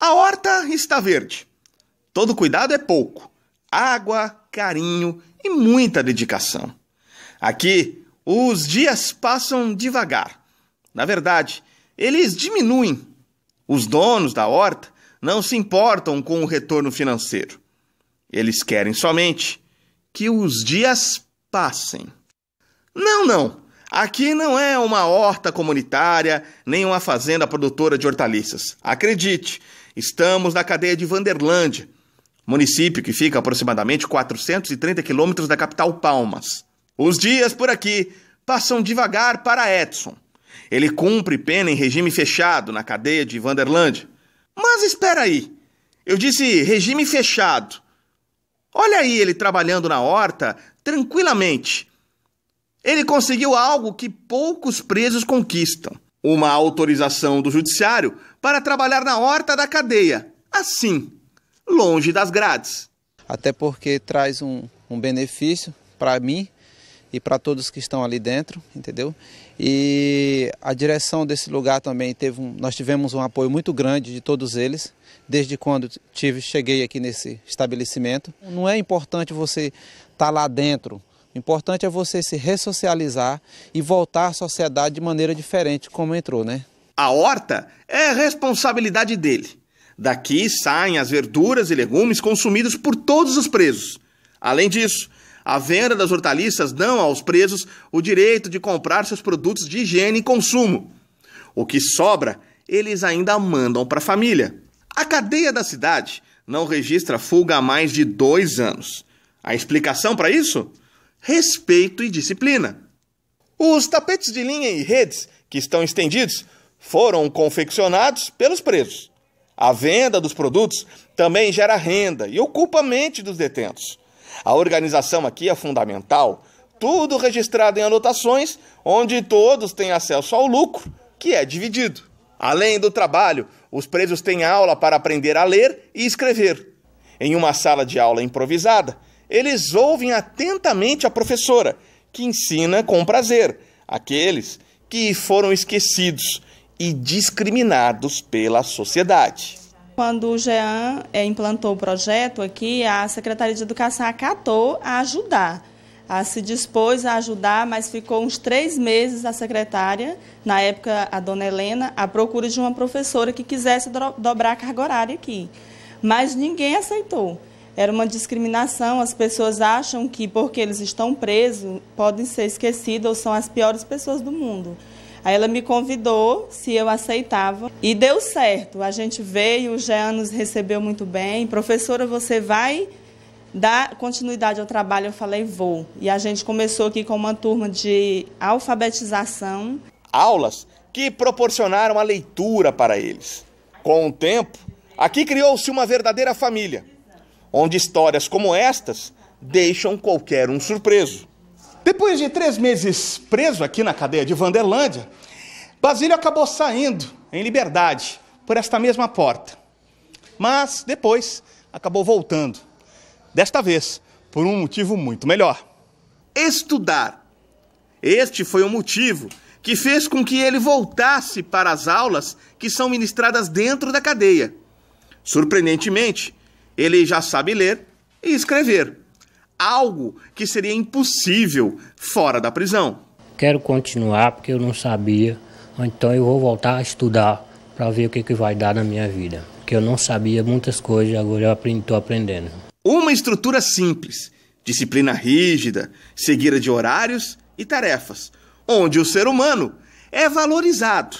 A horta está verde. Todo cuidado é pouco. Água, carinho e muita dedicação. Aqui, os dias passam devagar. Na verdade, eles diminuem. Os donos da horta não se importam com o retorno financeiro. Eles querem somente que os dias passem. Não, não. Aqui não é uma horta comunitária, nem uma fazenda produtora de hortaliças. Acredite, estamos na cadeia de Vanderlândia, município que fica a aproximadamente 430 quilômetros da capital Palmas. Os dias por aqui passam devagar para Edson. Ele cumpre pena em regime fechado na cadeia de Vanderlândia. Mas espera aí, eu disse regime fechado. Olha aí ele trabalhando na horta tranquilamente ele conseguiu algo que poucos presos conquistam: uma autorização do judiciário para trabalhar na horta da cadeia, assim, longe das grades. Até porque traz um, um benefício para mim e para todos que estão ali dentro, entendeu? E a direção desse lugar também teve um, nós tivemos um apoio muito grande de todos eles, desde quando tive cheguei aqui nesse estabelecimento. Não é importante você estar tá lá dentro Importante é você se ressocializar e voltar à sociedade de maneira diferente como entrou, né? A horta é responsabilidade dele. Daqui saem as verduras e legumes consumidos por todos os presos. Além disso, a venda das hortaliças dão aos presos o direito de comprar seus produtos de higiene e consumo. O que sobra, eles ainda mandam para a família. A cadeia da cidade não registra fuga há mais de dois anos. A explicação para isso? respeito e disciplina. Os tapetes de linha e redes que estão estendidos foram confeccionados pelos presos. A venda dos produtos também gera renda e ocupa a mente dos detentos. A organização aqui é fundamental, tudo registrado em anotações, onde todos têm acesso ao lucro, que é dividido. Além do trabalho, os presos têm aula para aprender a ler e escrever. Em uma sala de aula improvisada, eles ouvem atentamente a professora, que ensina com prazer aqueles que foram esquecidos e discriminados pela sociedade. Quando o GEAN eh, implantou o projeto aqui, a Secretaria de Educação acatou a ajudar. a se dispôs a ajudar, mas ficou uns três meses a secretária, na época a dona Helena, à procura de uma professora que quisesse dobrar a carga horária aqui. Mas ninguém aceitou. Era uma discriminação, as pessoas acham que porque eles estão presos, podem ser esquecidos ou são as piores pessoas do mundo. Aí ela me convidou se eu aceitava e deu certo. A gente veio, o Jean nos recebeu muito bem. Professora, você vai dar continuidade ao trabalho? Eu falei, vou. E a gente começou aqui com uma turma de alfabetização. Aulas que proporcionaram a leitura para eles. Com o tempo, aqui criou-se uma verdadeira família onde histórias como estas deixam qualquer um surpreso. Depois de três meses preso aqui na cadeia de Vanderlândia, Basílio acabou saindo em liberdade por esta mesma porta. Mas depois acabou voltando. Desta vez, por um motivo muito melhor: estudar. Este foi o motivo que fez com que ele voltasse para as aulas que são ministradas dentro da cadeia. Surpreendentemente, ele já sabe ler e escrever, algo que seria impossível fora da prisão. Quero continuar porque eu não sabia, então eu vou voltar a estudar para ver o que, que vai dar na minha vida. Porque eu não sabia muitas coisas, e agora eu estou aprendendo. Uma estrutura simples, disciplina rígida, seguida de horários e tarefas, onde o ser humano é valorizado.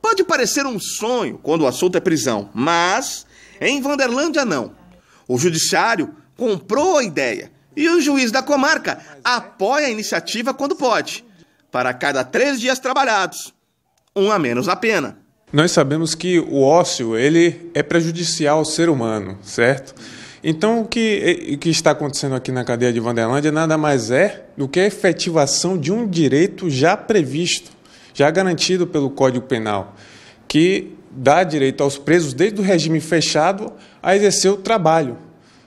Pode parecer um sonho quando o assunto é prisão, mas em Vanderlândia, não. O judiciário comprou a ideia e o juiz da comarca apoia a iniciativa quando pode. Para cada três dias trabalhados, um a menos a pena. Nós sabemos que o ócio ele é prejudicial ao ser humano, certo? Então, o que, que, está acontecendo aqui na cadeia de Vanderlândia nada mais é do que a efetivação de um direito já previsto, já garantido pelo Código Penal, que dá direito aos presos, desde o regime fechado, a exercer o trabalho,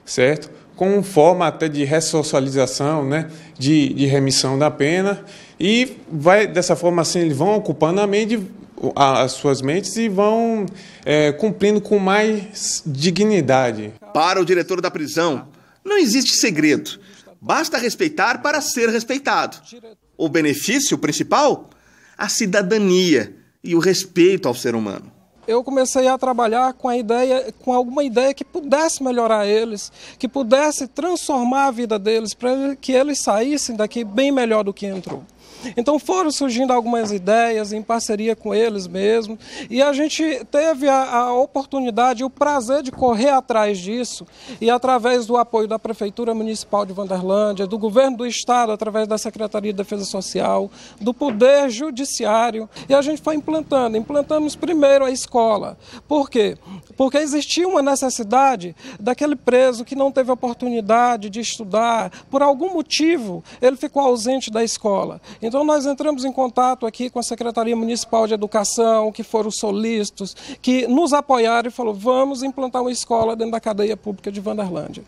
certo? Com forma até de ressocialização, né? de, de remissão da pena, e vai dessa forma assim, eles vão ocupando a mente, as suas mentes e vão é, cumprindo com mais dignidade. Para o diretor da prisão, não existe segredo. Basta respeitar para ser respeitado. O benefício principal? A cidadania e o respeito ao ser humano eu comecei a trabalhar com a ideia, com alguma ideia que pudesse melhorar eles, que pudesse transformar a vida deles, para que eles saíssem daqui bem melhor do que entrou. Então foram surgindo algumas ideias em parceria com eles mesmos e a gente teve a, a oportunidade e o prazer de correr atrás disso e através do apoio da Prefeitura Municipal de Vanderlândia, do Governo do Estado, através da Secretaria de Defesa Social, do Poder Judiciário e a gente foi implantando. Implantamos primeiro a escola. Por quê? Porque existia uma necessidade daquele preso que não teve oportunidade de estudar, por algum motivo ele ficou ausente da escola. Então nós entramos em contato aqui com a Secretaria Municipal de Educação, que foram solícitos, que nos apoiaram e falou: vamos implantar uma escola dentro da cadeia pública de Vanderlândia.